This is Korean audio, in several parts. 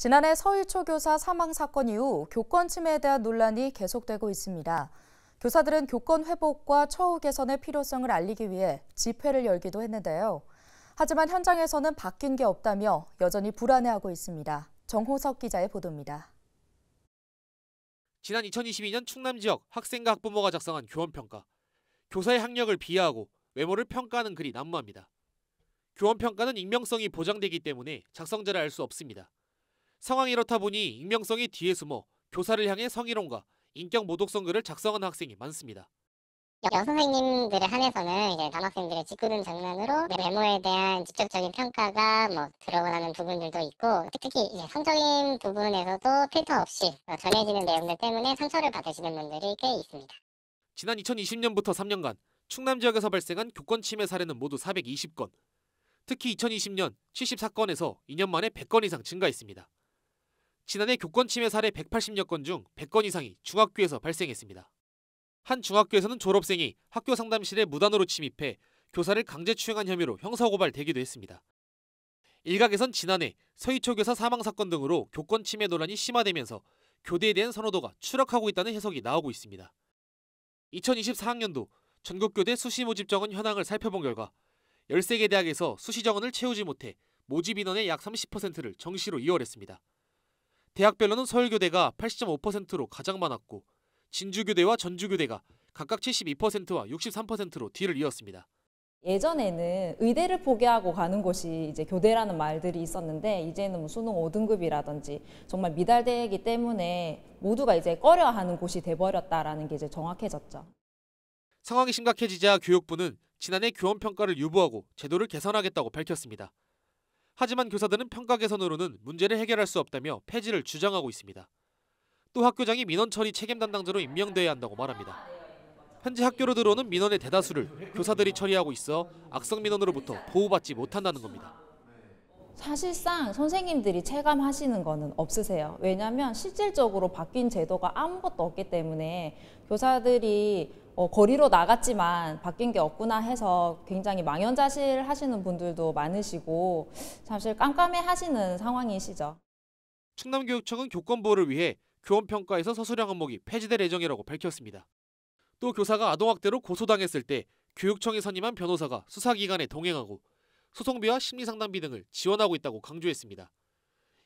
지난해 서일초 교사 사망 사건 이후 교권 침해에 대한 논란이 계속되고 있습니다. 교사들은 교권 회복과 처우 개선의 필요성을 알리기 위해 집회를 열기도 했는데요. 하지만 현장에서는 바뀐 게 없다며 여전히 불안해하고 있습니다. 정호석 기자의 보도입니다. 지난 2022년 충남 지역 학생과 학부모가 작성한 교원평가. 교사의 학력을 비하하고 외모를 평가하는 글이 난무합니다. 교원평가는 익명성이 보장되기 때문에 작성자를 알 수 없습니다. 상황이 이렇다 보니 익명성이 뒤에 숨어 교사를 향해 성희롱과 인격 모독성 글을 작성한 학생이 많습니다. 여선생님들에 한해서는 이제 남학생들을 짓궂은 장난으로 외모에 대한 직접적인 평가가 뭐 드러나는 부분들도 있고 특히 이제 성적인 부분에서도 필터 없이 전해지는 내용들 때문에 상처를 받으시는 분들이 꽤 있습니다. 지난 2020년부터 3년간 충남 지역에서 발생한 교권 침해 사례는 모두 420건. 특히 2020년 74건에서 2년 만에 100건 이상 증가했습니다. 지난해 교권 침해 사례 180여 건 중 100건 이상이 중학교에서 발생했습니다. 한 중학교에서는 졸업생이 학교 상담실에 무단으로 침입해 교사를 강제 추행한 혐의로 형사고발되기도 했습니다. 일각에선 지난해 서희초 교사 사망 사건 등으로 교권 침해 논란이 심화되면서 교대에 대한 선호도가 추락하고 있다는 해석이 나오고 있습니다. 2024학년도 전국교대 수시 모집 정원 현황을 살펴본 결과 13개 대학에서 수시 정원을 채우지 못해 모집 인원의 약 30%를 정시로 이월했습니다. 대학별로는 서울교대가 80.5%로 가장 많았고 진주교대와 전주교대가 각각 72%와 63%로 뒤를 이었습니다. 예전에는 의대를 포기하고 가는 곳이 이제 교대라는 말들이 있었는데 이제는 뭐 수능 5등급이라든지 정말 미달되기 때문에 모두가 이제 꺼려하는 곳이 돼버렸다라는 게 이제 정확해졌죠. 상황이 심각해지자 교육부는 지난해 교원 평가를 유보하고 제도를 개선하겠다고 밝혔습니다. 하지만 교사들은 평가 개선으로는 문제를 해결할 수 없다며 폐지를 주장하고 있습니다. 또 학교장이 민원 처리 책임 담당자로 임명돼야 한다고 말합니다. 현재 학교로 들어오는 민원의 대다수를 교사들이 처리하고 있어 악성 민원으로부터 보호받지 못한다는 겁니다. 사실상 선생님들이 체감하시는 거는 없으세요. 왜냐하면 실질적으로 바뀐 제도가 아무것도 없기 때문에 교사들이 어, 거리로 나갔지만 바뀐 게 없구나 해서 굉장히 망연자실 하시는 분들도 많으시고 사실 깜깜해 하시는 상황이시죠. 충남교육청은 교권보호를 위해 교원평가에서 서술형 항목이 폐지될 예정이라고 밝혔습니다. 또 교사가 아동학대로 고소당했을 때교육청에 선임한 변호사가 수사기관에 동행하고 소송비와 심리상담비 등을 지원하고 있다고 강조했습니다.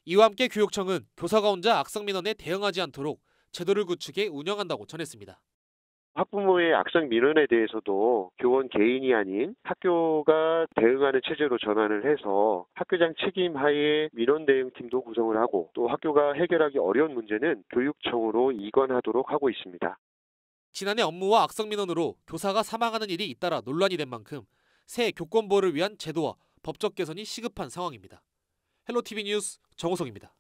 이와 함께 교육청은 교사가 혼자 악성 민원에 대응하지 않도록 제도를 구축해 운영한다고 전했습니다. 학부모의 악성 민원에 대해서도 교원 개인이 아닌 학교가 대응하는 체제로 전환을 해서 학교장 책임 하에 민원 대응팀도 구성을 하고 또 학교가 해결하기 어려운 문제는 교육청으로 이관하도록 하고 있습니다. 지난해 업무와 악성 민원으로 교사가 사망하는 일이 잇따라 논란이 된 만큼 새교권보를 위한 제도와 법적 개선이 시급한 상황입니다. 헬로TV 뉴스 정호성입니다.